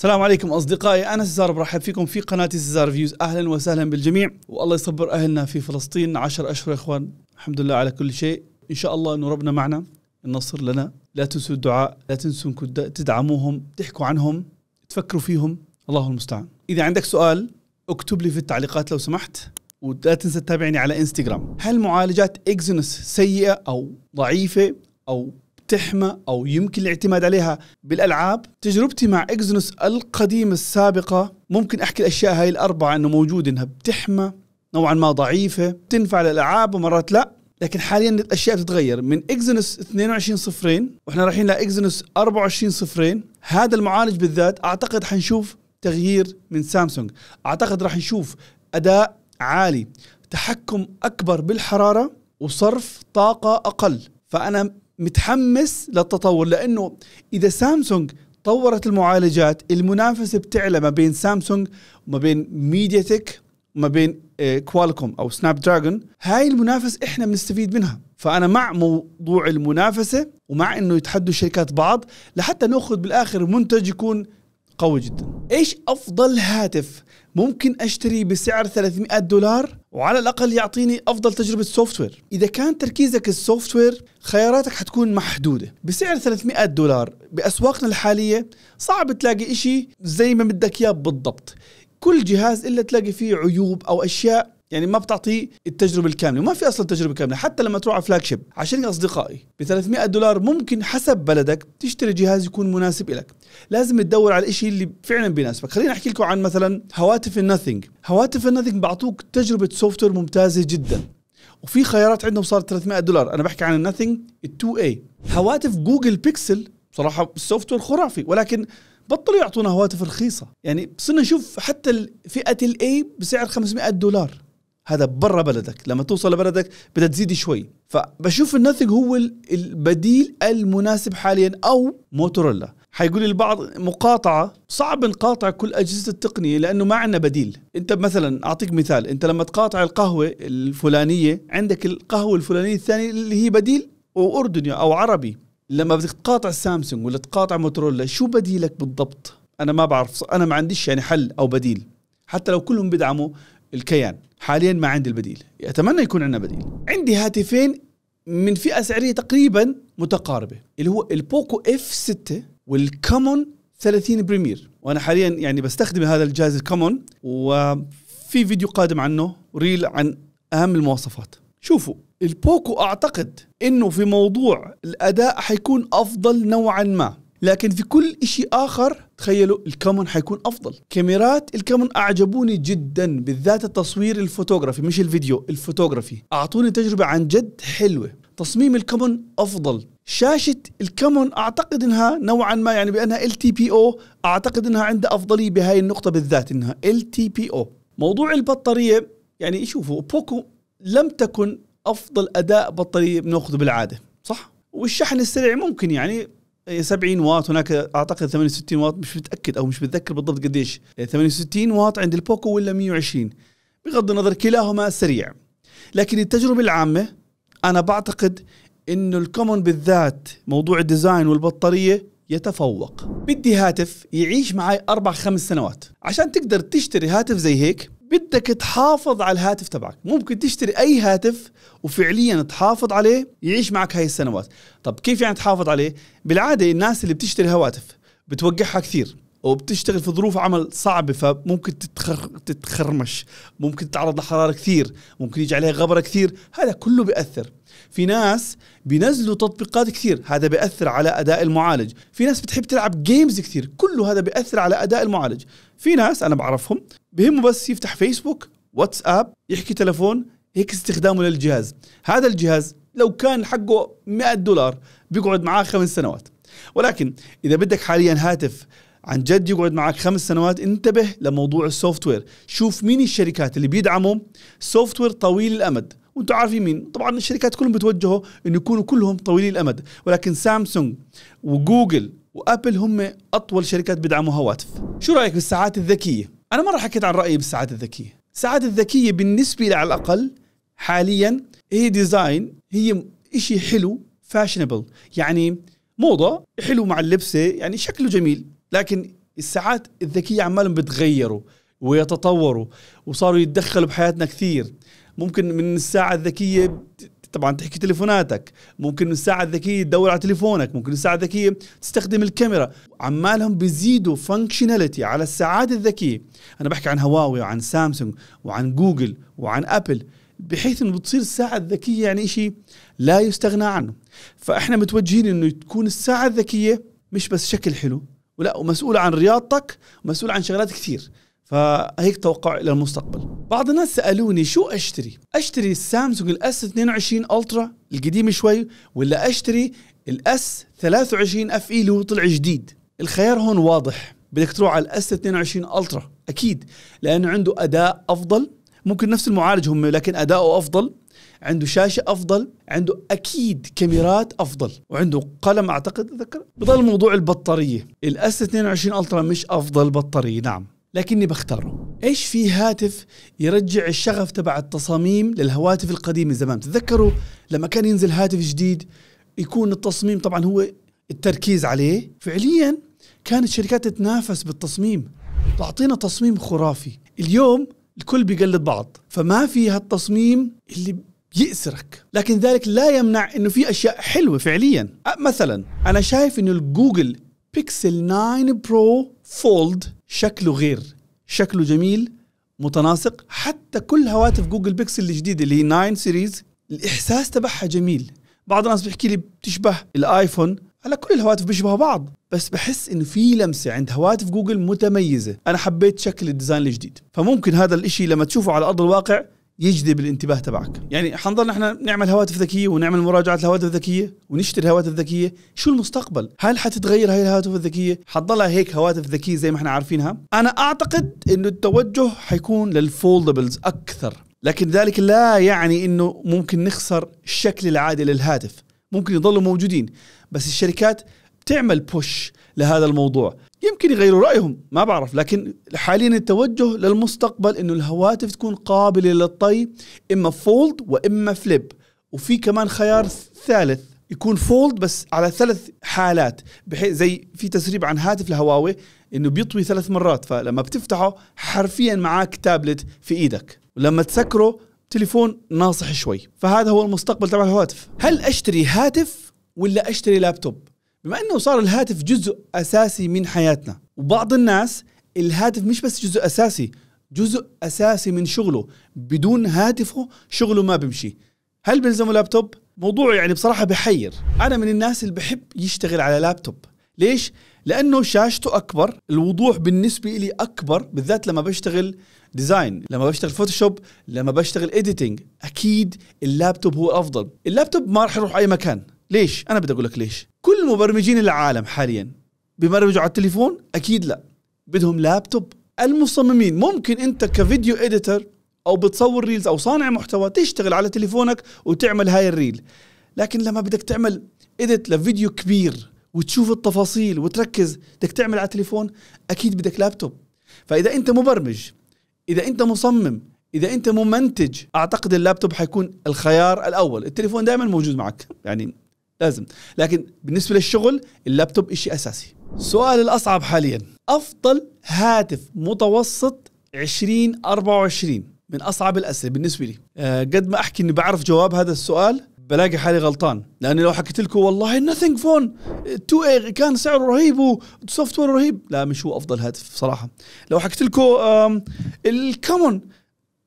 السلام عليكم اصدقائي انا سزار برحب فيكم في قناه سزار فيوز اهلا وسهلا بالجميع والله يصبر اهلنا في فلسطين 10 اشهر يا اخوان الحمد لله على كل شيء ان شاء الله انه ربنا معنا النصر لنا لا تنسوا الدعاء لا تنسوا انكم تدعموهم تحكوا عنهم تفكروا فيهم الله المستعان اذا عندك سؤال اكتب لي في التعليقات لو سمحت ولا تنسى تتابعني على انستغرام هل معالجات اكزونس سيئه او ضعيفه او تحمى او يمكن الاعتماد عليها بالالعاب تجربتي مع اكزنوس القديمه السابقه ممكن احكي الاشياء هاي الاربعه انه موجوده انها بتحمى نوعا ما ضعيفه تنفع للالعاب ومرات لا لكن حاليا الاشياء بتتغير من اكزنوس 22 صفرين واحنا رايحين لاكزنوس 24 صفرين هذا المعالج بالذات اعتقد حنشوف تغيير من سامسونج اعتقد راح نشوف اداء عالي تحكم اكبر بالحراره وصرف طاقه اقل فانا متحمس للتطور لانه اذا سامسونج طورت المعالجات المنافسه بتعلى ما بين سامسونج وما بين ميديا تك وما بين كوالكوم آه، او سناب دراجون هاي المنافسه احنا بنستفيد منها فانا مع موضوع المنافسه ومع انه يتحدوا الشركات بعض لحتى ناخذ بالاخر منتج يكون قوي جدا ايش افضل هاتف ممكن اشتري بسعر 300 دولار وعلى الاقل يعطيني افضل تجربه سوفت وير اذا كان تركيزك السوفت وير خياراتك حتكون محدوده بسعر 300 دولار باسواقنا الحاليه صعب تلاقي إشي زي ما بدك اياه بالضبط كل جهاز الا تلاقي فيه عيوب او اشياء يعني ما بتعطيه التجربه الكامله وما في اصلا تجربه كامله حتى لما تروح على فلاج شيب عشان اصدقائي ب 300 دولار ممكن حسب بلدك تشتري جهاز يكون مناسب لك لازم تدور على الشيء اللي فعلا بيناسبك خليني احكي لكم عن مثلا هواتف النثينج هواتف النثينج بعطوك تجربه سوفت ممتازه جدا وفي خيارات عندهم صارت 300 دولار انا بحكي عن النثينج ال2 اي هواتف جوجل بيكسل بصراحه السوفت خرافي ولكن بطلوا يعطونا هواتف رخيصه يعني صرنا نشوف حتى فئه الاي بسعر 500 دولار هذا برا بلدك لما توصل لبلدك بدها تزيد شوي فبشوف النثق هو البديل المناسب حاليا او موتورولا حيقول البعض مقاطعة صعب نقاطع كل أجهزة التقنية لأنه ما عندنا بديل أنت مثلا أعطيك مثال أنت لما تقاطع القهوة الفلانية عندك القهوة الفلانية الثانية اللي هي بديل وأردني أو عربي لما بدك تقاطع سامسونج ولا تقاطع موتورولا شو بديلك بالضبط أنا ما بعرف أنا ما عنديش يعني حل أو بديل حتى لو كلهم بدعموا الكيان حاليا ما عندي البديل اتمنى يكون عندنا بديل عندي هاتفين من فئه سعريه تقريبا متقاربه اللي هو البوكو اف 6 والكامون 30 بريمير وانا حاليا يعني بستخدم هذا الجهاز الكامون وفي فيديو قادم عنه ريل عن اهم المواصفات شوفوا البوكو اعتقد انه في موضوع الاداء حيكون افضل نوعا ما لكن في كل شيء اخر تخيلوا الكمون حيكون افضل كاميرات الكمون اعجبوني جدا بالذات التصوير الفوتوغرافي مش الفيديو الفوتوغرافي اعطوني تجربه عن جد حلوه تصميم الكمون افضل شاشة الكمون اعتقد انها نوعا ما يعني بانها ال تي بي او اعتقد انها عندها افضلية بهاي النقطة بالذات انها ال تي بي او موضوع البطارية يعني شوفوا بوكو لم تكن افضل اداء بطارية بناخذه بالعادة صح والشحن السريع ممكن يعني 70 إيه، واط هناك اعتقد 68 واط مش متاكد او مش متذكر بالضبط قديش 68 إيه، واط عند البوكو ولا 120 بغض النظر كلاهما سريع لكن التجربه العامه انا بعتقد انه الكومون بالذات موضوع الديزاين والبطاريه يتفوق بدي هاتف يعيش معي اربع خمس سنوات عشان تقدر تشتري هاتف زي هيك بدك تحافظ على الهاتف تبعك ممكن تشتري اي هاتف وفعليا تحافظ عليه يعيش معك هاي السنوات طب كيف يعني تحافظ عليه بالعاده الناس اللي بتشتري هواتف بتوقعها كثير وبتشتغل في ظروف عمل صعبة فممكن تتخر... تتخرمش ممكن تتعرض لحرارة كثير ممكن يجي عليها غبرة كثير هذا كله بيأثر في ناس بينزلوا تطبيقات كثير هذا بيأثر على أداء المعالج في ناس بتحب تلعب جيمز كثير كله هذا بيأثر على أداء المعالج في ناس أنا بعرفهم بهمه بس يفتح فيسبوك واتساب يحكي تلفون هيك استخدامه للجهاز هذا الجهاز لو كان حقه 100 دولار بيقعد معاه خمس سنوات ولكن اذا بدك حاليا هاتف عن جد يقعد معك خمس سنوات انتبه لموضوع السوفت وير شوف مين الشركات اللي بيدعموا سوفت وير طويل الامد وانتم عارفين مين طبعا الشركات كلهم بتوجهوا انه يكونوا كلهم طويلين الامد ولكن سامسونج وجوجل وابل هم اطول شركات بيدعموا هواتف شو رايك بالساعات الذكيه انا مره حكيت عن رايي بالساعات الذكيه الساعات الذكيه بالنسبه لي على الاقل حاليا هي ديزاين هي شيء حلو فاشنبل يعني موضه حلو مع اللبسه يعني شكله جميل لكن الساعات الذكيه عمالهم بتغيروا ويتطوروا وصاروا يتدخلوا بحياتنا كثير ممكن من الساعه الذكيه طبعا تحكي تليفوناتك ممكن الساعه الذكيه تدور على تليفونك ممكن الساعه الذكيه تستخدم الكاميرا عمالهم بيزيدوا فانكشناليتي على الساعات الذكيه انا بحكي عن هواوي وعن سامسونج وعن جوجل وعن ابل بحيث انه بتصير الساعه الذكيه يعني شيء لا يستغنى عنه فاحنا متوجهين انه تكون الساعه الذكيه مش بس شكل حلو ولا ومسؤول عن رياضتك ومسؤول عن شغلات كثير فهيك توقع الى المستقبل بعض الناس سالوني شو اشتري اشتري السامسونج الاس 22 الترا القديم شوي ولا اشتري الاس 23 اف اي اللي هو طلع جديد الخيار هون واضح بدك تروح على الاس 22 الترا اكيد لانه عنده اداء افضل ممكن نفس المعالج هم لكن اداؤه افضل عنده شاشة أفضل عنده أكيد كاميرات أفضل وعنده قلم أعتقد أتذكر بضل موضوع البطارية الأس 22 ألترا مش أفضل بطارية نعم لكني بختاره ايش في هاتف يرجع الشغف تبع التصاميم للهواتف القديمه زمان تذكروا لما كان ينزل هاتف جديد يكون التصميم طبعا هو التركيز عليه فعليا كانت الشركات تتنافس بالتصميم تعطينا تصميم خرافي اليوم الكل بيقلد بعض فما في هالتصميم اللي يأسرك لكن ذلك لا يمنع انه في اشياء حلوه فعليا مثلا انا شايف انه الجوجل بيكسل 9 برو فولد شكله غير شكله جميل متناسق حتى كل هواتف جوجل بيكسل الجديده اللي هي 9 سيريز الاحساس تبعها جميل بعض الناس بيحكي لي بتشبه الايفون على كل الهواتف بيشبهوا بعض بس بحس انه في لمسه عند هواتف جوجل متميزه انا حبيت شكل الديزاين الجديد فممكن هذا الاشي لما تشوفه على ارض الواقع يجذب الانتباه تبعك يعني حنضل احنا نعمل هواتف ذكيه ونعمل مراجعه الهواتف الذكيه ونشتري هواتف ذكيه شو المستقبل هل حتتغير هاي الهواتف الذكيه حتضلها هيك هواتف ذكيه زي ما احنا عارفينها انا اعتقد انه التوجه حيكون للفولدبلز اكثر لكن ذلك لا يعني انه ممكن نخسر الشكل العادي للهاتف ممكن يضلوا موجودين بس الشركات بتعمل بوش لهذا الموضوع يمكن يغيروا رايهم ما بعرف لكن حاليا التوجه للمستقبل انه الهواتف تكون قابله للطي اما فولد واما فليب وفي كمان خيار ثالث يكون فولد بس على ثلاث حالات بحيث زي في تسريب عن هاتف الهواوي انه بيطوي ثلاث مرات فلما بتفتحه حرفيا معك تابلت في ايدك ولما تسكره تليفون ناصح شوي فهذا هو المستقبل تبع الهواتف هل اشتري هاتف ولا اشتري لابتوب بما انه صار الهاتف جزء اساسي من حياتنا وبعض الناس الهاتف مش بس جزء اساسي جزء اساسي من شغله بدون هاتفه شغله ما بيمشي هل بيلزمه لابتوب موضوع يعني بصراحه بحير انا من الناس اللي بحب يشتغل على لابتوب ليش لانه شاشته اكبر الوضوح بالنسبه لي اكبر بالذات لما بشتغل ديزاين لما بشتغل فوتوشوب لما بشتغل اديتنج اكيد اللابتوب هو افضل اللابتوب ما راح يروح اي مكان ليش؟ انا بدي اقول لك ليش كل مبرمجين العالم حاليا بيبرمجوا على التليفون اكيد لا بدهم لابتوب المصممين ممكن انت كفيديو اديتر او بتصور ريلز او صانع محتوى تشتغل على تليفونك وتعمل هاي الريل لكن لما بدك تعمل اديت لفيديو كبير وتشوف التفاصيل وتركز بدك تعمل على تليفون اكيد بدك لابتوب فاذا انت مبرمج اذا انت مصمم اذا انت ممنتج اعتقد اللابتوب حيكون الخيار الاول التليفون دائما موجود معك يعني لازم لكن بالنسبه للشغل اللابتوب شيء اساسي السؤال الاصعب حاليا افضل هاتف متوسط 2024 من اصعب الاسئله بالنسبه لي أه قد ما احكي اني بعرف جواب هذا السؤال بلاقي حالي غلطان لاني لو حكيت لكم والله نثينج فون 2 كان سعره رهيب وسوفت وير رهيب لا مش هو افضل هاتف بصراحه لو حكيت لكم الكمون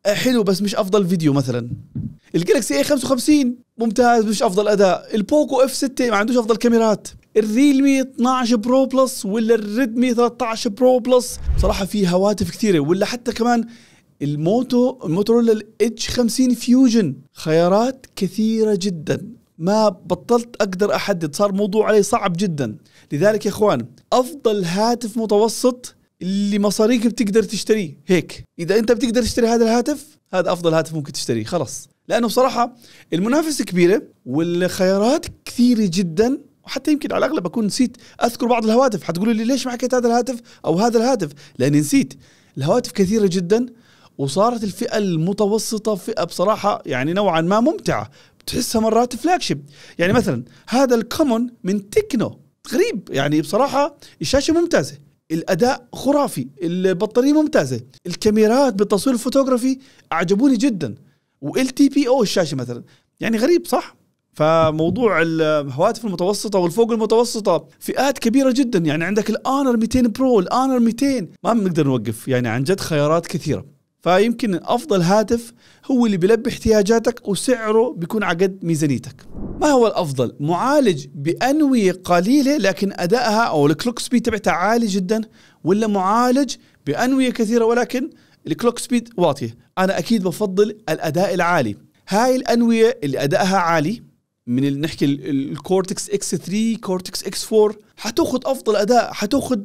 آه، حلو بس مش افضل فيديو مثلا الجالكسي اي 55 ممتاز مش افضل اداء البوكو اف 6 ما عندوش افضل كاميرات الريلمي 12 برو بلس ولا الريدمي 13 برو بلس بصراحه في هواتف كثيره ولا حتى كمان الموتو الموتورولا الاتش 50 فيوجن خيارات كثيره جدا ما بطلت اقدر احدد صار موضوع علي صعب جدا لذلك يا اخوان افضل هاتف متوسط اللي مصاريك بتقدر تشتريه هيك اذا انت بتقدر تشتري هذا الهاتف هذا افضل هاتف ممكن تشتريه خلص لانه بصراحه المنافسه كبيره والخيارات كثيره جدا وحتى يمكن على الاغلب اكون نسيت اذكر بعض الهواتف حتقولوا لي ليش ما حكيت هذا الهاتف او هذا الهاتف لاني نسيت الهواتف كثيره جدا وصارت الفئه المتوسطه فئه بصراحه يعني نوعا ما ممتعه بتحسها مرات فلاجشيب يعني مثلا هذا الكومون من تكنو غريب يعني بصراحه الشاشه ممتازه الاداء خرافي البطاريه ممتازه الكاميرات بالتصوير الفوتوغرافي اعجبوني جدا وال تي بي او الشاشه مثلا يعني غريب صح فموضوع الهواتف المتوسطه والفوق المتوسطه فئات كبيره جدا يعني عندك الانر 200 برو الانر 200 ما بنقدر نوقف يعني عن جد خيارات كثيره فيمكن افضل هاتف هو اللي بيلبي احتياجاتك وسعره بيكون على قد ميزانيتك ما هو الافضل معالج بانويه قليله لكن ادائها او الكلوك سبيد تبعتها عالي جدا ولا معالج بانويه كثيره ولكن الكلوك سبيد واطيه انا اكيد بفضل الاداء العالي هاي الانويه اللي ادائها عالي من اللي نحكي الكورتكس اكس 3 كورتكس اكس 4 حتاخذ افضل اداء حتاخذ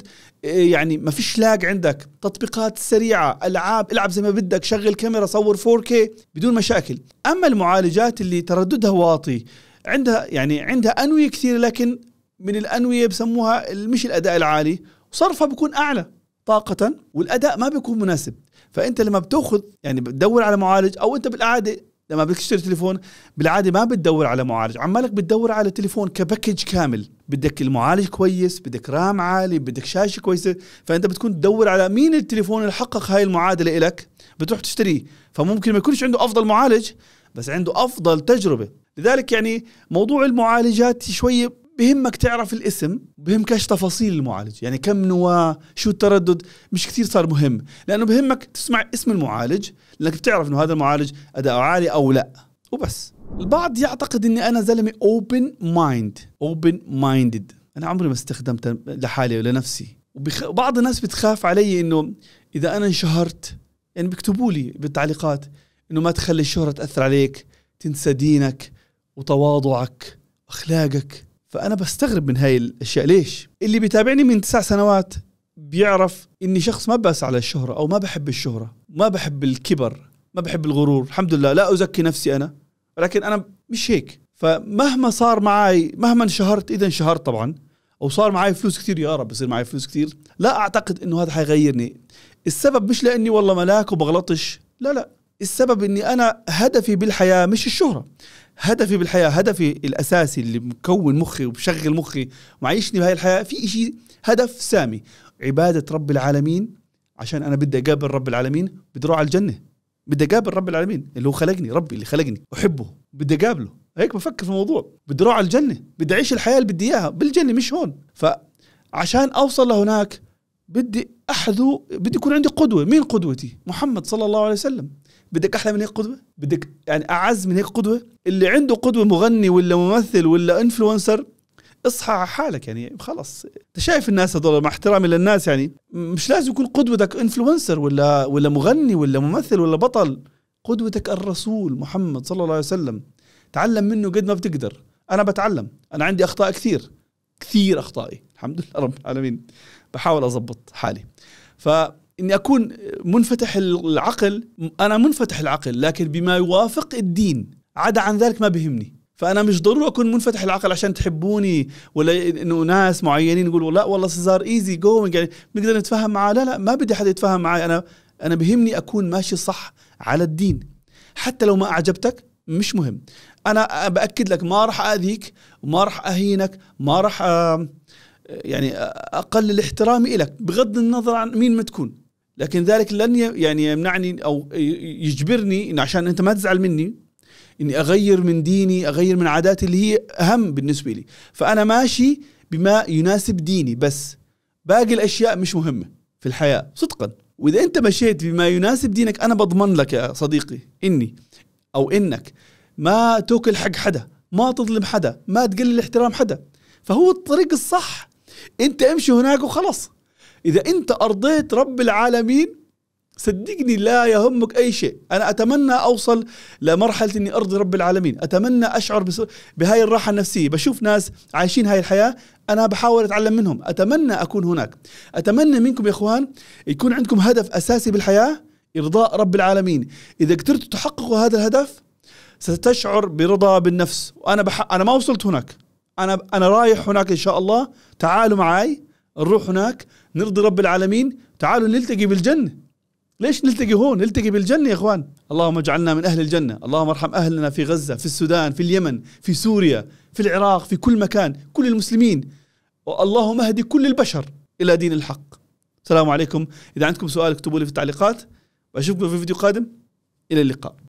آه، يعني ما فيش لاج عندك تطبيقات سريعه العاب العب زي ما بدك شغل كاميرا صور 4K بدون مشاكل اما المعالجات اللي ترددها واطي عندها يعني عندها انويه كثيره لكن من الانويه بسموها مش الاداء العالي وصرفها بيكون اعلى طاقه والاداء ما بيكون مناسب فانت لما بتاخذ يعني بتدور على معالج او انت بالعاده لما بتشتري تليفون بالعاده ما بتدور على معالج عمالك بتدور على تليفون كباكج كامل بدك المعالج كويس بدك رام عالي بدك شاشه كويسه فانت بتكون تدور على مين التليفون اللي حقق هاي المعادله لك بتروح تشتريه فممكن ما يكونش عنده افضل معالج بس عنده افضل تجربه لذلك يعني موضوع المعالجات شوي بهمك تعرف الاسم بهمكش تفاصيل المعالج يعني كم نواة شو التردد مش كثير صار مهم لأنه بهمك تسمع اسم المعالج لأنك بتعرف أنه هذا المعالج أداؤه عالي أو لا وبس البعض يعتقد أني أنا زلمة اوبن مايند اوبن مايندد أنا عمري ما استخدمت لحالي ولنفسي وبعض الناس بتخاف علي أنه إذا أنا انشهرت يعني بيكتبوا لي بالتعليقات أنه ما تخلي الشهرة تأثر عليك تنسى دينك وتواضعك أخلاقك فانا بستغرب من هاي الاشياء ليش اللي بيتابعني من تسع سنوات بيعرف اني شخص ما باس على الشهره او ما بحب الشهره ما بحب الكبر ما بحب الغرور الحمد لله لا ازكي نفسي انا ولكن انا مش هيك فمهما صار معي مهما انشهرت اذا انشهرت طبعا او صار معي فلوس كثير يا رب يصير معي فلوس كثير لا اعتقد انه هذا حيغيرني السبب مش لاني والله ملاك وبغلطش لا لا السبب اني انا هدفي بالحياه مش الشهره هدفي بالحياه هدفي الاساسي اللي مكون مخي وبشغل مخي وعايشني بهاي الحياه في شيء هدف سامي عباده رب العالمين عشان انا بدي اقابل رب العالمين بدي اروح على الجنه بدي اقابل رب العالمين اللي هو خلقني ربي اللي خلقني احبه بدي اقابله هيك بفكر في الموضوع بدي اروح على الجنه بدي اعيش الحياه اللي بدي اياها بالجنه مش هون فعشان اوصل لهناك بدي احذو بدي يكون عندي قدوه مين قدوتي محمد صلى الله عليه وسلم بدك احلى من هيك قدوه بدك يعني اعز من هيك قدوه اللي عنده قدوه مغني ولا ممثل ولا انفلونسر اصحى على حالك يعني خلص انت شايف الناس هذول مع احترامي للناس يعني مش لازم يكون قدوتك انفلونسر ولا ولا مغني ولا ممثل ولا بطل قدوتك الرسول محمد صلى الله عليه وسلم تعلم منه قد ما بتقدر انا بتعلم انا عندي اخطاء كثير كثير اخطائي الحمد لله رب العالمين بحاول اضبط حالي ف اني اكون منفتح العقل انا منفتح العقل لكن بما يوافق الدين عدا عن ذلك ما بهمني فانا مش ضروري اكون منفتح العقل عشان تحبوني ولا انه ناس معينين يقولوا لا والله سيزار ايزي جوينج يعني بنقدر نتفاهم معاه لا لا ما بدي حد يتفاهم معي انا انا بهمني اكون ماشي صح على الدين حتى لو ما اعجبتك مش مهم انا باكد لك ما راح اذيك وما راح اهينك ما راح يعني أ... يعني اقلل احترامي لك بغض النظر عن مين ما تكون لكن ذلك لن يعني يمنعني او يجبرني إن عشان انت ما تزعل مني اني اغير من ديني اغير من عاداتي اللي هي اهم بالنسبه لي فانا ماشي بما يناسب ديني بس باقي الاشياء مش مهمه في الحياه صدقا واذا انت مشيت بما يناسب دينك انا بضمن لك يا صديقي اني او انك ما توكل حق حدا ما تظلم حدا ما تقلل احترام حدا فهو الطريق الصح انت امشي هناك وخلص إذا أنت أرضيت رب العالمين صدقني لا يهمك أي شيء أنا أتمنى أوصل لمرحلة أني أرضي رب العالمين أتمنى أشعر بهاي الراحة النفسية بشوف ناس عايشين هاي الحياة أنا بحاول أتعلم منهم أتمنى أكون هناك أتمنى منكم يا إخوان يكون عندكم هدف أساسي بالحياة إرضاء رب العالمين إذا قدرتوا تحققوا هذا الهدف ستشعر برضا بالنفس وأنا بح... أنا ما وصلت هناك أنا أنا رايح هناك إن شاء الله تعالوا معي نروح هناك نرضي رب العالمين تعالوا نلتقي بالجنة ليش نلتقي هون نلتقي بالجنة يا إخوان اللهم اجعلنا من أهل الجنة اللهم ارحم أهلنا في غزة في السودان في اليمن في سوريا في العراق في كل مكان كل المسلمين اللهم اهدي كل البشر إلى دين الحق السلام عليكم إذا عندكم سؤال اكتبوا لي في التعليقات وأشوفكم في فيديو قادم إلى اللقاء